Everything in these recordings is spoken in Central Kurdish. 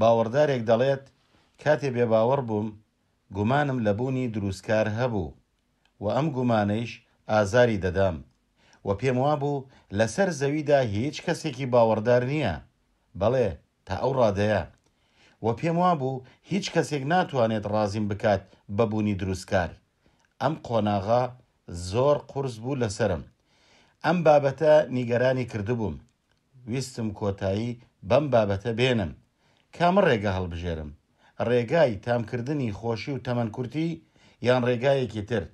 باوەڕدارێک دەڵێت کاتێ بێ باوەڕ بووم گومانم لە بوونی دروستکار هەبوو و ئەم گومانەیش ئازاری دەدام و پێم وا بوو لەسەر زەویدا هیچ کەسێکی باوەڕدار نییە بەڵێ تا ئەو ڕادەیە و پێم وا بوو هیچ کەسێک ناتوانێت ڕازیم بکات بەبوونی دروستکار ئەم قۆناغا زۆر قرس بوو لەسرم ئەم بابەتە نیگەرانی کردبووم ویستم کۆتایی بەم بابەتە بێنم کامە ڕێگە هەڵبژێرم ڕێگای تامکردنی خۆشی و تەمەنکورتی یان ڕێگایەکی تر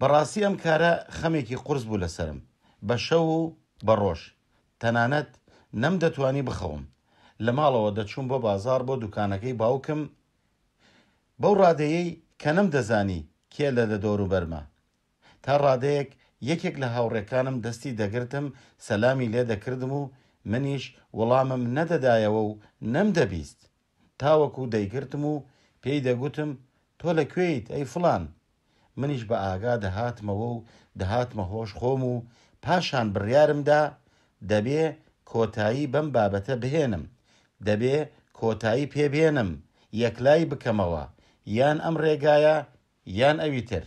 بەڕاستی ئەم کارە خەمێکی قرس بوو لەسرم بە شەو و بەڕۆژ تەنانەت نەم دەتوانی بخەوم لە ماڵەوە دەچوون بۆ بازار بۆ دوکانەکەی باوکم بەو ڕادەیەی کە نەم دەزانی کێ لە لە دۆر و بەرمە تا ڕادەیەک یەکێک لە هاوڕێکانم دەستی دەگرتم سەلامی لێ دەکردم و منیش وەڵامم نەدەدایەوە و نەمدەبیست تاوەکو دەیگرتم و پێی دەگوتم تۆ لەکوێیت ئەی فلان منیش بە ئاگا دەهاتمەوە و دەهاتمە هۆش خۆم و پاشان بڕیارمدا دەبێ کۆتایی بەم بابەتە بهێنم دەبێ کۆتایی پێبێنم یەکلای بکەمەوە یان ئەم ڕێگایە یان ئەوی تر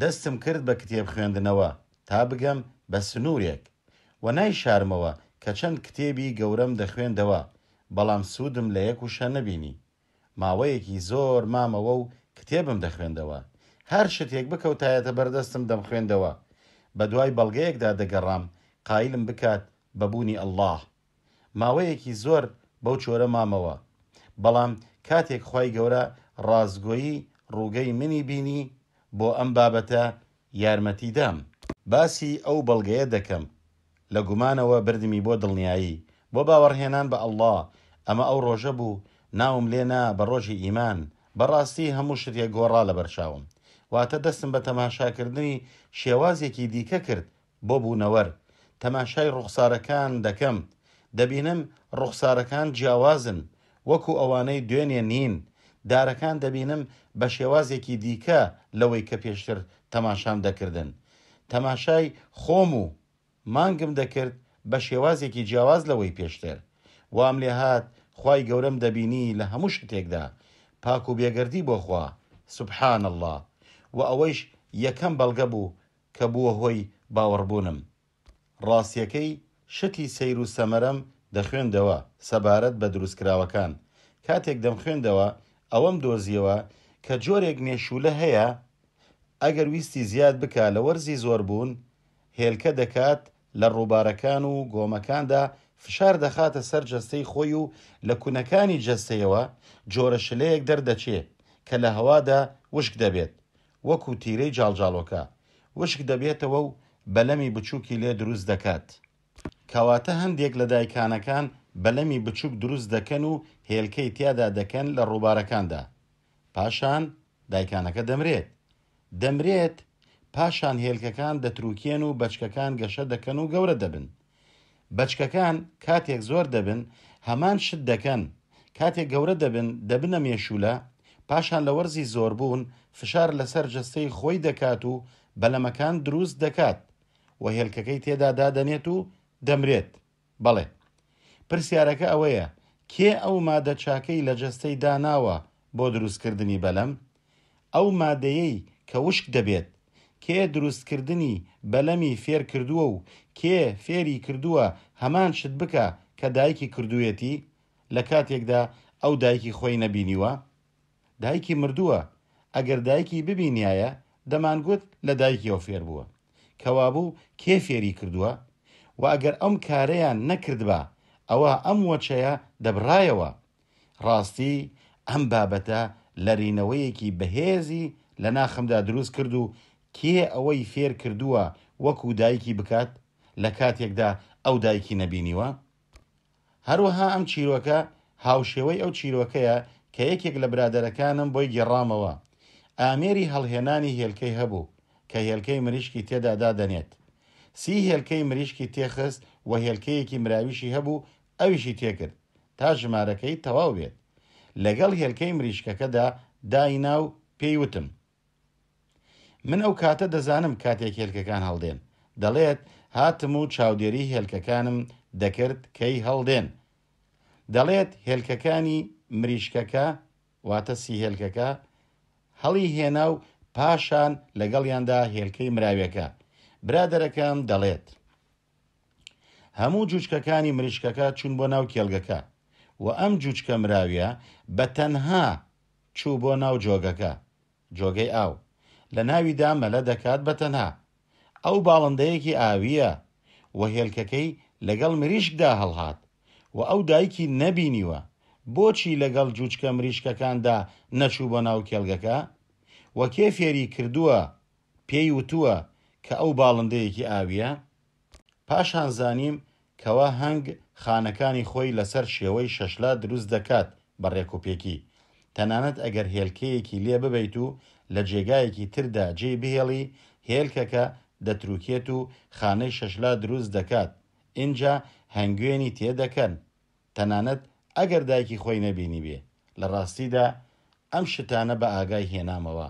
دەستم کرد بە کتێب خوێندنەوە تا بگەم بە سنوورێک و نایشارمەوە کە چەند کتێبی گەورەم دەخوێندەوە بەڵام سوودم لە یەک وشە نەبینی ماوەیەکی زۆر مامەوە و کتێبم دەخوێندەوە هەر شتێک بکەوتایەتە بەردەستم دەم خوێندەوە بە دوای بەڵگەیەکدا دەگەڕام قایلم بکات بەبوونی ئەله ماوەیەکی زۆر بەو چۆرە مامەوە بەڵام کاتێک خی گەورە ڕازگۆیی ڕووگەی منی بینی بۆ ئەم بابەتە یارمەتیدام باسی ئەو بەڵگەیە دەکەم لە گومانەوە بردمی بۆ دڵنیایی بۆ باوەڕهێنان بە ئەلله ئەمە ئەو ڕۆژە بوو ناوم لێنا بە ڕۆژی ئیمان بەڕاستی هەموو شتێک گۆڕا لە بەرچاوم واتە دەستم بە تەماشاکردنی شێوازێکی دیکە کرد بۆ بوونەوەر تەماشای ڕوخسارەکان دەکەم دەبینم ڕوخسارەکان جیاوازن وەکو ئەوانەی دوێنێ نین دارەکان دەبینم بە شێوازێکی دیکە لەوەی کە پێشتر تەماشام دەکردن تەماشای خۆم و مانگم دەکرد بە شێوازێکی جیاواز لەوەی پێشتر وام لێ هاات خی گەورەم دەبینی لە هەموو شتێکدا پاک و بێگردی بۆ خوا سبحان الله و ئەوەیش یەکەم بەڵگە بوو کە بووە هۆی باوەڕبوونم ڕاستیەکەی شتی سیر و سەمەرم دەخوێندەوە سەبارەت بە دروستکراوەکان کاتێک دەم خوێندەوە ئەوەم دۆزیەوە کە جۆرێک نێشولە هەیە ئەگەر ویستی زیاد بک لە وەرزی زۆر بوون هێلکە دەکات لە ڕووبارەکان و گۆمەکاندا فشار دەخاتە سەر جەستەی خۆی و لە کوونەکانی جەستەیەوە جۆرە شلەیەک دەردەچێ کە لە هەوادا وشک دەبێت وەکو تیرەی جاڵجاڵۆکە وشک دەبێتەوە و بەلەمی بچووکی لێ دروست دەکات کەواتە هەندێک لە دایکانەکان بەلەمی بچووک دروست دەکەن و هێلکەی تیادا دەکەن لە ڕووبارەکاندا پاشان دایکانەکە دەمرێت دەمرێت پاشان هێلکەکان دەتروکێن و بەچکەکان گەشە دەکەن و گەورە دەبن. بەچکەکان کاتێک زۆر دەبن هەمان شت دەکەن کاتێک گەورە دەبن دەبنە مێشولە پاشان لە وەرزی زۆر بوون فشار لەسەر جستەی خۆی دەکات و بەلەمەکان دروست دەکات و هێلکەکەی تێدا دادەنێت و دەمرێت بەڵێ پرسیارەکە ئەوەیە کێ ئەو مادە چاکەی لە جستەی داناوە بۆ دروستکردنی بەلەم ئەو مادەیەی کە وشک دەبێت کێ دروستکردنی بەلەمی فێر کردووە و کێ فێری کردووە هەمان شت بکە کە دایکی کردوویەتی لە کاتێکدا ئەو دایکی خۆی نەبینیوە دایکی مردووە ئەگەر دایکی ببینایە دەمانگوت لە دایکی ئەو فێر بووە کەوابوو کێ فێری کردووە و ئەگەر ئەم کارەیان نەکردبا ئەوە ئەم وەچەیە دەبڕایەوە ڕاستی ئەم بابەتە لەرینەوەیەکی بەهێزی لە ناخمدا دروست کرد و کێ ئەوەی فێر کردووە وەکو دایکی بکات لە کاتێکدا ئەو دایکی نەبینیوە هەروەها ئەم چیرۆکە هاوشێوەی ئەو چیرۆکەیە کە یەکێک لە برادەرەکانم بۆی گێڕامەوە ئامێری هەڵهێنانی هێلکەی هەبوو کە هێلکەی مریشکی تێدادا دەنێت سی هێلکەی مریشکی تێخست و هێلکەیەکی مراویشی هەبوو ئەویشی تێکرد تا ژمارەکەی تەواو بێت لەگەڵ هێلکەی مریشکەکەدا دایناو پێیوتم من ئەو کاتە دەزانم کاتێک هێلکەکان هەڵدێن دەڵێت هاتم و چاودێری هێلکەکانم دەکرد کەی هەڵدێن دەڵێت هێلکەکانی مریشکەکە واتە سیهێلکەکە هەڵی هێنا و پاشان لەگەڵیاندا هێلکەی مراویەکە برادەرەکەم دەڵێت هەموو جوچکەکانی مریشکەکە چوون بۆ ناو کێلگەکە و ئەم جوچکە مراویە بە تەنها چوو بۆ ناو جۆگەکە جۆگەی ئاو لە ناویدا مەلە دەکات بەتەنها ئەو باڵندەیەکی ئاویە و هێلکەکەی لەگەڵ مریشکدا هەڵهات و ئەو دایکی نەبینیوە بۆچی لەگەڵ جوچکە مریشکەکاندا نەچوو بە ناو کێلگەکە وە کێ فێری کردووە پێی وتووە کە ئەو باڵندەیەکی ئاویە پاشان زانیم کەوا هەنگ خانەکانی خۆی لەسەر شێوەی شەشلا دروست دەکات بە ڕێکوپێکی تەنانەت ئەگەر هێلکەیەکی لێ ببیت و لە جێگایەکی تردا جێ بهێڵی هێلکەکە دەتروکێت و خانەی شەشلا دروست دەکات اینجا هەنگوێنی تێدەکەن تەنانەت ئەگەر دایکی خۆی نەبینی بێ لە ڕاستیدا ئەم شتانە بە ئاگای هێنامەوە